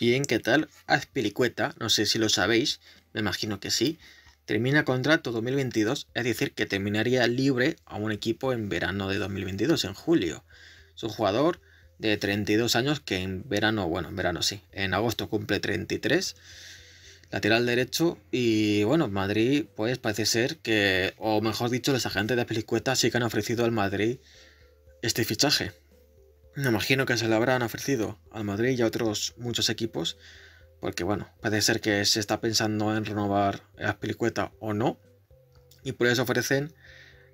Bien, ¿qué tal? Azpilicueta, no sé si lo sabéis, me imagino que sí, termina contrato 2022, es decir, que terminaría libre a un equipo en verano de 2022, en julio. Es un jugador de 32 años que en verano, bueno, en verano sí, en agosto cumple 33, lateral derecho y bueno, Madrid pues parece ser que, o mejor dicho, los agentes de Azpilicueta sí que han ofrecido al Madrid este fichaje. Me imagino que se lo habrán ofrecido al Madrid y a otros muchos equipos, porque bueno, puede ser que se está pensando en renovar a Pelicueta o no, y por eso ofrecen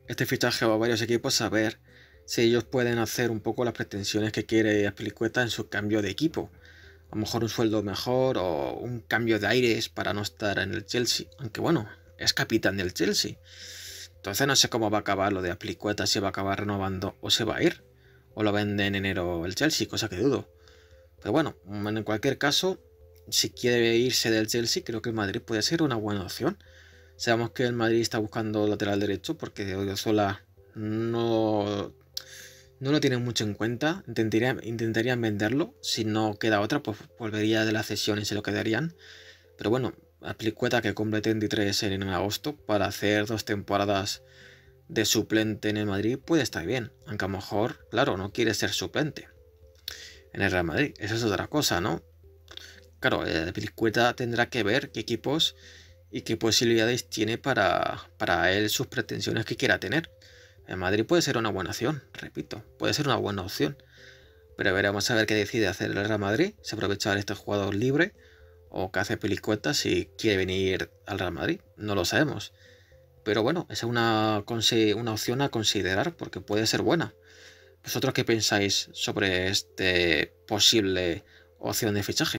este fichaje a varios equipos a ver si ellos pueden hacer un poco las pretensiones que quiere Aspilicueta en su cambio de equipo. A lo mejor un sueldo mejor o un cambio de aires para no estar en el Chelsea. Aunque bueno, es capitán del Chelsea. Entonces no sé cómo va a acabar lo de aplicueta si va a acabar renovando o se va a ir o lo vende en enero el Chelsea, cosa que dudo. Pero bueno, en cualquier caso, si quiere irse del Chelsea, creo que el Madrid puede ser una buena opción. Sabemos que el Madrid está buscando lateral derecho porque Odiozola no, no lo tiene mucho en cuenta. Intentarían, intentarían venderlo. Si no queda otra, pues volvería de la cesión y se lo quedarían. Pero bueno, Aplicueta que cumple 33 en agosto para hacer dos temporadas de suplente en el Madrid puede estar bien, aunque a lo mejor, claro, no quiere ser suplente en el Real Madrid. Esa es otra cosa, ¿no? Claro, la eh, Pelicueta tendrá que ver qué equipos y qué posibilidades tiene para, él sus pretensiones que quiera tener. En Madrid puede ser una buena opción, repito, puede ser una buena opción. Pero veremos a ver qué decide hacer el Real Madrid, si aprovechar este jugador libre o qué hace Pelicueta si quiere venir al Real Madrid. No lo sabemos. Pero bueno, es una, una opción a considerar porque puede ser buena. ¿Vosotros qué pensáis sobre este posible opción de fichaje?